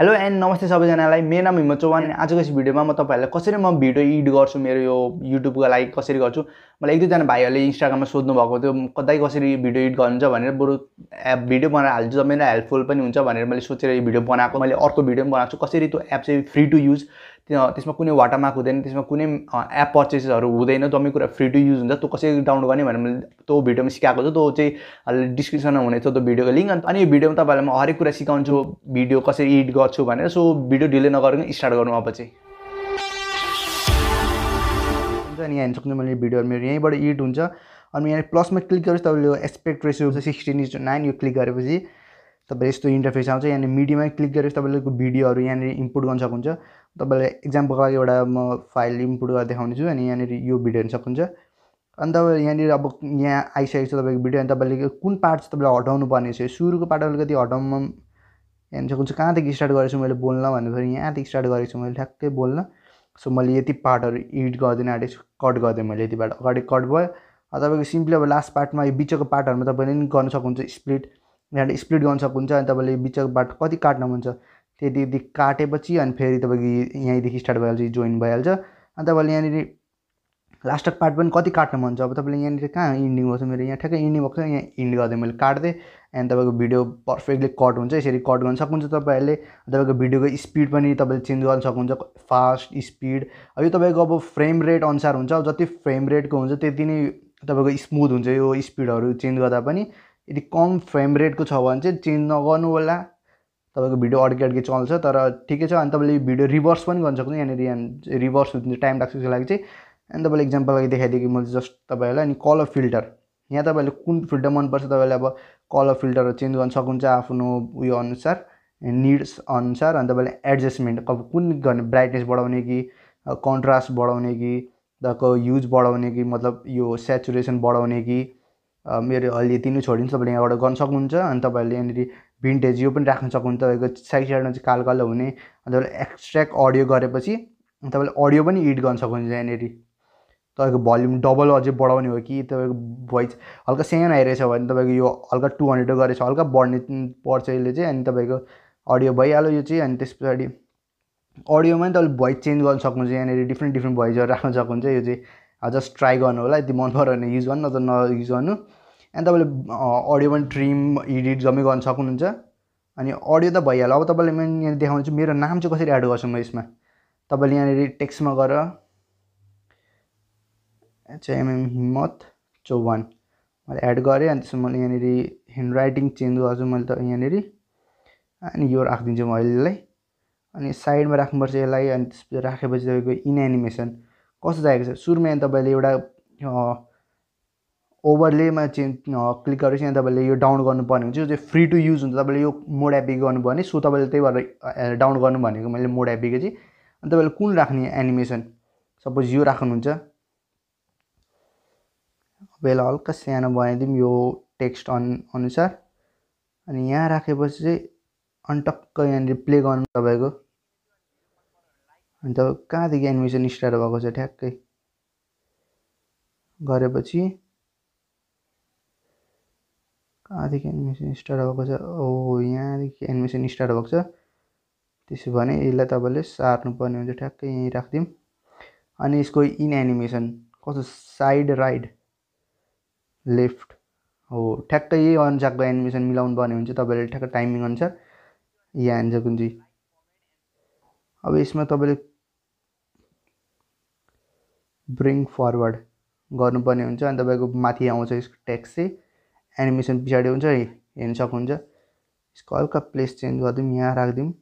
hello and नमस्ते सबैजनालाई मेरो नाम हिम्मत चौहान आजको यस भिडियोमा म तपाईँहरूलाई कसरी म भिडियो एडिट गर्छु मेरो यो युट्युबको लागि कसरी गर्छु मलाई एक दुईजना भाइहरूले इन्स्टाग्राममा सोध्नु भएको थियो कतै कसरी भिडियो एडिट गर्नुहुन्छ भनेर बरु एप भिडियो बनाएर हाल्छु मेरो हेल्पफुल पनि हुन्छ भनेर मैले सोचेर यो भिडियो बनाएको मैले अर्को भिडियो पनि बनाएको छु कसरी त्यो एप चाहिँ फ्री टु युज त्यसमा कुनै वाटामार्क हुँदैन त्यसमा कुनै एप पर्चेसेसहरू हुँदैन जम्मै कुरा फ्री टु युज हुन्छ त्यो कसरी डाउनलोड गर्ने भनेर मैले त्यो भिडियोमा सिकाएको छु त्यो चाहिँ डिस्क्रिप्सनमा हुनेछ त्यो भिडियोको लिङ्क अन्त अनि यो भिडियोमा तपाईँहरूलाई म हरेक कुरा सिकाउँछु भिडियो कसरी एडिट गर्छु भनेर सो भिडियो डिले नगरिकन स्टार्ट गर्नु अब चाहिँ अनि यहाँ सक्नु मैले भिडियो मेरो यहीँबाट एडिट हुन्छ अनि यहाँ प्लसमा क्लिक गरेपछि तपाईँले यो expect ratio sixteen is nine यो क्लिक गरेपछि तपाईँले यस्तो इन्टरफेस आउँछ यहाँनिर मिडियामा क्लिक गरेपछि तपाईँले भिडियोहरू यहाँनिर इम्पोर्ट गर्न सक्नुहुन्छ तपाईँलाई इक्जाम्पलको लागि एउटा म फाइल इम्पुट गरेर देखाउने छु अनि यहाँनिर यो भिडियो हेर्न सक्नुहुन्छ अनि तपाईँ यहाँनिर अब यहाँ आइसकेको छ तपाईँको भिडियो अनि तपाईँले कुन पार्ट चाहिँ तपाईँले हटाउनु पर्ने छ सुरुको पार्ट अलिकति हटाउनु हेर्न सक्नुहुन्छ कहाँदेखि स्टार्ट गरेको छु मैले बोल्न भन्दाखेरि यहाँदेखि स्टार्ट गरेको छु मैले ठ्याक्कै बोल्न सो मैले यति पार्टहरू एडिट गर्दिनँ आँटेँ कट गरिदिएँ मैले यति पार्ट अगाडि कट भयो तपाईँको सिम्पली अब लास्ट पार्टमा यो बिचको पार्टहरूमा तपाईँले पनि गर्न सक्नुहुन्छ स्प्लिट यहाँबाट स्प्लिट गर्न सक्नुहुन्छ अनि तपाईँले बिचको पार्ट कति काट्न हुन्छ त्यहाँदेखि काटेपछि अनि फेरि तपाईँको यहीँदेखि स्टार्ट भइहाल्छ जोइन भइहाल्छ अनि तपाईँले यहाँनिर लास्ट पार्ट पनि कति काट्नु मन छ अब तपाईँले यहाँनिर कहाँ इन्डिङ भएको छ मेरो यहाँ ठ्याक्कै इन्डिङ भएको छ यहाँ इन्ड गर्दै मैले काट्दै एन्ड तपाईँको भिडियो पर्फेक्टली कट हुन्छ यसरी कट गर्न सक्नुहुन्छ तपाईँहरूले तपाईँको भिडियोको स्पिड पनि तपाईँले चेन्ज गर्न सक्नुहुन्छ फास्ट स्पिड यो तपाईँको अब फ्रेम रेट अनुसार हुन्छ जति फ्रेम रेटको हुन्छ त्यति नै तपाईँको स्मुथ हुन्छ यो स्पिडहरू चेन्ज गर्दा पनि यदि कम फ्रेम रेटको छ भने चाहिँ चेन्ज नगर्नु होला तपाईँको भिडियो अड्के अड्के चल्छ तर ठिकै छ अनि तपाईँले भिडियो रिभर्स पनि गर्न सक्नु यहाँनिर यहाँ रिभर्स हुन्छ टाइम लाग्छ त्यसको लागि चाहिँ अनि तपाईँले इक्जाम्पल लागि देखाइदिएँ कि मैले जस्ट तपाईँहरूलाई अनि कलर फिल्टर यहाँ तपाईँले कुन फिल्टर मनपर्छ तपाईँले अब कलर फिल्टरहरू चेन्ज गर्न सक्नुहुन्छ आफ्नो उयो अनुसार निड्स अनुसार अनि तपाईँले एडजस्टमेन्ट अब कुन गर्ने ब्राइटनेस बढाउने कि कन्ट्रास्ट बढाउने कि तपाईँको युज बढाउने कि मतलब यो सेचुरेसन बढाउने कि मेरो अहिले यति नै छोडिदिनु तपाईँले यहाँबाट गर्न सक्नुहुन्छ अनि तपाईँहरूले यहाँनिर भिन्टेज यो पनि राख्न सक्नुहुन्छ तपाईँको साइड साइडमा चाहिँ कालो कालो हुने तपाईँले एक्सट्र्याक्ट अडियो गरेपछि तपाईँले अडियो पनि एड गर्न सक्नुहुन्छ यहाँनिर तपाईँको भल्युम डबल अझै बढाउने हो कि तपाईँको भोइस हल्का सानो आइरहेछ भने तपाईँको यो हल्का टु हन्ड्रेड गरेछ हल्का बढ्ने पर्छ यसले चाहिँ अनि तपाईँको अडियो भइहाल्यो यो चाहिँ अनि त्यस पछाडि अडियोमा नि तपाईँले भोइस चेन्ज गर्न सक्नुहुन्छ यहाँनिर डिफ्रेन्ट डिफ्रेन्ट भोइसहरू राख्न सक्नुहुन्छ यो चाहिँ जस्ट ट्राई गर्नु होला यदि मन पऱ्यो भने युज गर्नु न त नयुज गर्नु अनि तपाईँले अडियो पनि ट्रिम एडिट जम्मै गर्न सक्नुहुन्छ अनि अडियो त भइहाल्यो अब तपाईँले मैले यहाँनिर देखाउँछु मेरो नाम चाहिँ कसरी एड गर्छु म यसमा तपाईँले यहाँनिर टेक्स्टमा गएर एचएमएम हिम्मत चौहान मैले एड गरेँ अनि त्यसमा मैले यहाँनिर ह्यान्ड राइटिङ चेन्ज गर्छु मैले त यहाँनिर अनि यो राखिदिन्छु म अहिलेलाई अनि साइडमा राख्नुपर्छ यसलाई अनि त्यसपछि राखेपछि तपाईँको इन एनिमेसन कस्तो चाहिएको छ सुरुमा तपाईँले एउटा ओभरलेमा चेन्ज क्लिक गरेपछि यहाँ तपाईँले यो डाउन गर्नुपर्ने हुन्छ यो चाहिँ फ्री टु युज हुन्छ तपाईँले यो मोड एपी गर्नुभयो भने सो तपाईँले त्यही भएर डाउन गर्नु भनेको मैले मोड एपीको चाहिँ अनि तपाईँले कुन राख्ने एनिमेसन सपोज यो राख्नुहुन्छ बेला हल्का सानो बनाइदिउँ यो टेक्स्ट अन अनुसार अनि यहाँ राखेपछि चाहिँ टक्क यहाँनिर प्ले गर्नु तपाईँको अनि तपाईँ कहाँदेखि एनिमेसन स्टार्ट भएको छ ठ्याक्कै गरेपछि कहाँदेखि एनिमेसन स्टार्ट भएको छ ओ यहाँदेखि एनिमेसन स्टार्ट भएको छ त्यसो भने यसलाई तपाईँले सार्नुपर्ने हुन्छ ठ्याक्कै यहीँ राखिदिउँ अनि यसको इन एनिमेसन कस्तो साइड राइड लेफ्ट हो ठ्याक्कै यही अनुसारको एनिमेसन मिलाउनु पर्ने हुन्छ तपाईँले ठ्याक्कै टाइमिङ अनुसार यहाँ हान्छ कुन चाहिँ अब यसमा तपाईँले ब्रिङ फरवर्ड गर्नुपर्ने हुन्छ अनि तपाईँको माथि आउँछ यसको ट्याक्स चाहिँ एनिमेसन पछाडि हुन्छ हेर्नु सक्नुहुन्छ यसको हल्का प्लेस चेन्ज गरिदिउँ यहाँ राखिदिउँ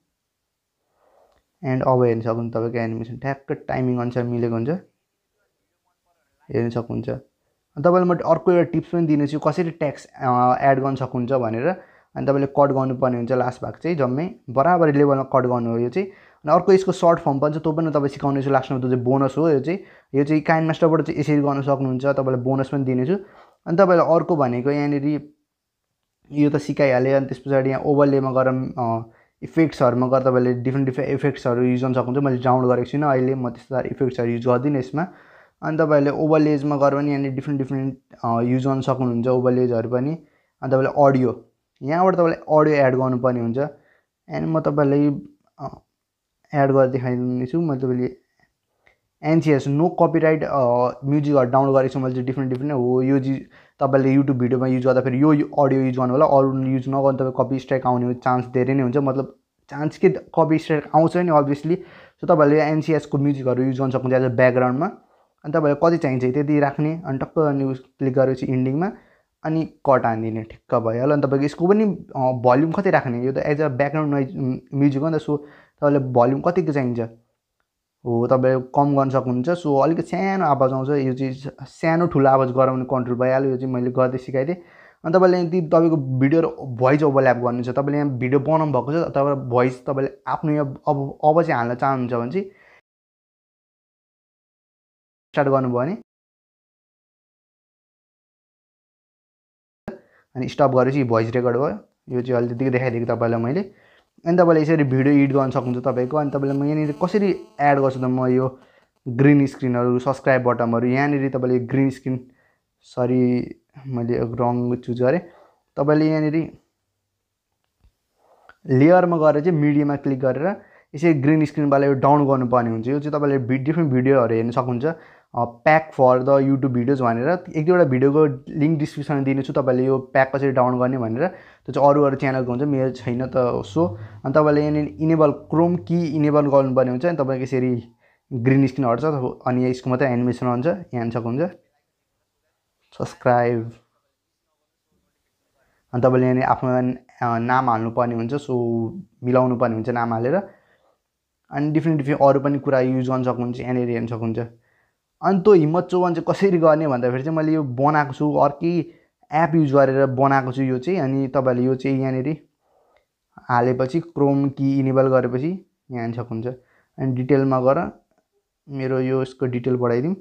एन्ड अब हेर्नु सक्नुहुन्छ तपाईँको एनिमेसन ठ्याक्क टाइमिङ अनुसार मिलेको हुन्छ हेर्नु सक्नुहुन्छ तपाईँलाई म अर्को एउटा टिप्स पनि दिनेछु कसरी ट्याक्स एड गर्न सक्नुहुन्छ भनेर अनि तपाईँले कट गर्नुपर्ने हुन्छ लास्ट भाग चाहिँ जम्मै बराबर लेभलमा कट गर्नु हो यो चाहिँ अनि अर्को यसको सर्ट फर्म पनि छ त्यो पनि तपाईँ सिकाउनेछु लास्टमा त्यो चाहिँ बोनस हो यो चाहिँ यो चाहिँ काइन्ड मास्टरबाट चाहिँ यसरी गर्न सक्नुहुन्छ तपाईँलाई बोनस पनि दिनेछु अनि तपाईँलाई अर्को भनेको यहाँनिर यो त सिकाइहालेँ अनि त्यस पछाडि यहाँ ओभरलेमा गएर इफेक्ट्सहरूमा गएर तपाईँले डिफ्रेन्ट डिफ्रेन्ट इफेक्ट्सहरू युज गर्न सक्नुहुन्छ मैले डाउनलोड गरेको छुइनँ अहिले म त्यस्तो इफेक्ट्सहरू युज गर्दिनँ यसमा अनि तपाईँहरूले ओभरलेजमा गएर पनि यहाँनिर डिफ्रेन्ट डिफ्रेन्ट युज गर्न सक्नुहुन्छ ओभरलेजहरू पनि अनि तपाईँले अडियो यहाँबाट तपाईँले अडियो एड गर्नुपर्ने हुन्छ एन्ड म तपाईँलाई एड गरेर देखाइदिनेछु मैले तपाईँले एनसिएस नो कपिराइट म्युजिकहरू डाउनलोड गरेको छु मैले चाहिँ डिफ्रेन्ट डिफ्रेन्ट हो यो चिज तपाईँले युट्युब भिडियोमा युज गर्दा फेरि यो अडियो युज गर्नु होला अरू युज नगर्नु तपाईँ कपी स्ट्राइक आउने चान्स धेरै नै हुन्छ मतलब चान्स के कपी स्ट्राइक आउँछ नि अभियसली सो तपाईँहरूले एनसिएसको म्युजिकहरू युज गर्न सक्नुहुन्छ एज अ ब्याकग्राउन्डमा अनि तपाईँलाई कति चाहिन्छ त्यति राख्ने अनि टक्क अनि क्लिक गरेपछि इन्डिङमा अनि कट हानिदिने ठिक्क भयो अनि तपाईँको यसको पनि भल्युम कति राख्ने यो त as a background noise music हो नि त सो तपाईँलाई भल्युम कतिको चाहिन्छ हो तपाईँ कम गर्न सक्नुहुन्छ सो अलिक सानो आवाज आउँछ यो चाहिँ सानो ठुलो आवाज गराउने कन्ट्रोल भइहाल्यो यो चाहिँ मैले गर्दै सिकाइदिएँ अनि तपाईँले यदि तपाईँको भिडियो भोइस ओभरल्याप गर्नुहुन्छ तपाईँले यहाँ भिडियो बनाउनु भएको छ तपाईँ भोइस तपाईँले आफ्नो यहाँ अब अब चाहिँ हाल्न चाहनुहुन्छ भने चाहिँ स्टार्ट गर्नुभयो भने अनि स्टप गरेपछि भोइस रेकर्ड भयो यो चाहिँ अलिकति देखाइदिएको तपाईँलाई मैले अनि तपाईँले यसरी भिडियो एडिट गर्न सक्नुहुन्छ तपाईँको अनि तपाईँले म यहाँनिर कसरी एड गर्छु त म यो ग्रिन स्क्रिनहरू सब्सक्राइब बटमहरू यहाँनिर तपाईँले ग्रिन स्क्रिन सरी मैले रङ चुज गरेँ तपाईँले यहाँनिर लेयरमा गएर चाहिँ मिडियामा क्लिक गरेर यसरी ग्रिन स्क्रिनबाट यो डाउन गर्नुपर्ने हुन्छ यो चाहिँ तपाईँले डिफ्रेन्ट भिडियोहरू हेर्न सक्नुहुन्छ pack for the YouTube videos भनेर एक दुईवटा भिडियोको लिङ्क डिस्क्रिप्सनमा दिनेछु तपाईँले यो प्याक कसरी डाउन गर्ने भनेर त्यो चाहिँ अरू अरू च्यानलको हुन्छ मेरो छैन त सो अनि तपाईँले यहाँनिर इनेबल क्रोम कि इनेबल गर्नुपर्ने हुन्छ अनि तपाईँको यसरी ग्रिन स्क्रिन हट्छ अनि यसको मात्रै एनिमेसन हुन्छ यहाँ सक्नुहुन्छ सब्सक्राइब अनि तपाईँले यहाँनिर आफ्नो नाम हाल्नुपर्ने हुन्छ सो मिलाउनु पर्ने हुन्छ नाम हालेर अनि डिफ्रेन्ट डिफ्रेन्ट अरू पनि कुरा युज गर्न सक्नुहुन्छ यहाँनिर हेर्न सक्नुहुन्छ अनि त्यो हिम्मत चौहान चाहिँ कसरी गर्ने भन्दाखेरि चाहिँ मैले यो बनाएको छु अर्कै एप युज गरेर बनाएको छु यो चाहिँ अनि तपाईँहरूले यो चाहिँ यहाँनिर हालेपछि क्रोम कि इनेबल गरेपछि यहाँ सक्नुहुन्छ अनि डिटेलमा गएर मेरो यो यसको डिटेल बढाइदिउँ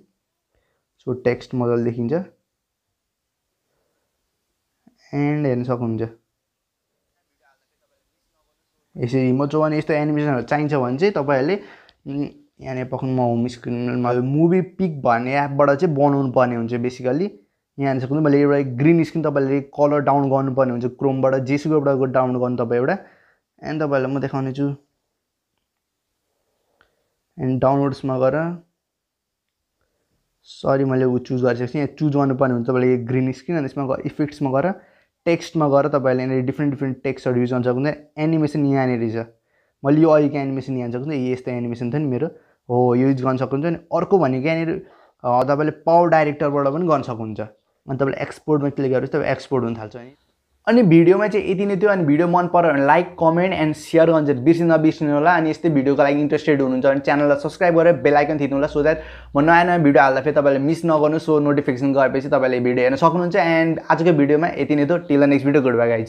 सो टेक्स्ट मजाले देखिन्छ एन्ड हेर्न सक्नुहुन्छ यसरी म चौहान यस्तो एनिमेसनहरू चाहिन्छ भने चाहिँ तपाईँहरूले यहाँनिर म होम स्क्रिनमा मुभी पिक भन्ने एपबाट चाहिँ बनाउनु पर्ने हुन्छ बेसिकली यहाँनिर सक्नु मैले एउटा ग्रिन स्क्रिन तपाईँले कलर डाउन गर्नुपर्ने हुन्छ क्रोमबाट जेसुकोबाट डाउन गर्नु तपाईँ एउटा एन्ड तपाईँहरूलाई म देखाउने छु एन्ड डाउनलोड्समा गएर सरी मैले ऊ चुज गरिसकेको छु यहाँ चुज गर्नुपर्ने हुन्छ तपाईँले ग्रिन स्क्रिन अनि त्यसमा इफेक्ट्समा गएर टेक्स्टमा गएर तपाईँहरूले यहाँनिर डिफ्रेन्ट डिफ्रेन्ट टेक्स्टहरू युज गर्न सक्नुहुन्छ एनिमेसन यहाँनिर छ मैले यो अहिलेको एनिमेसन यहाँ सक्नु यस्तो एनिमेसन थियो नि मेरो हो युज गर्न सक्नुहुन्छ अनि अर्को भनेको यहाँनिर तपाईँले पावर डाइरेक्टरबाट पनि गर्न सक्नुहुन्छ अनि तपाईँले एक्सपोर्टमा क्लिक गर्नुहोस् तपाईँ एक्सपोर्ट हुन थाल्छ अनि अनि भिडियोमा चाहिँ यति नै थियो अनि भिडियो मन पऱ्यो भने लाइक कमेन्ट एन्ड सेयर गर्नु बिर्सि नबिर्सिनु होला अनि यस्तै भिडियोको लागि इन्ट्रेस्टेड हुनुहुन्छ भने च्यानललाई सब्सक्राइब गरेर बेलाइकन थिच्नु होला सो द्याट म नयाँ नयाँ भिडियो हाल्दा फेरि तपाईँले मिस नगर्नु सो नोटिफिकेसन गरेपछि तपाईँले भिडियो हेर्न सक्नुहुन्छ एन्ड आजको भिडियोमा यति नै थियो till next video good bye guys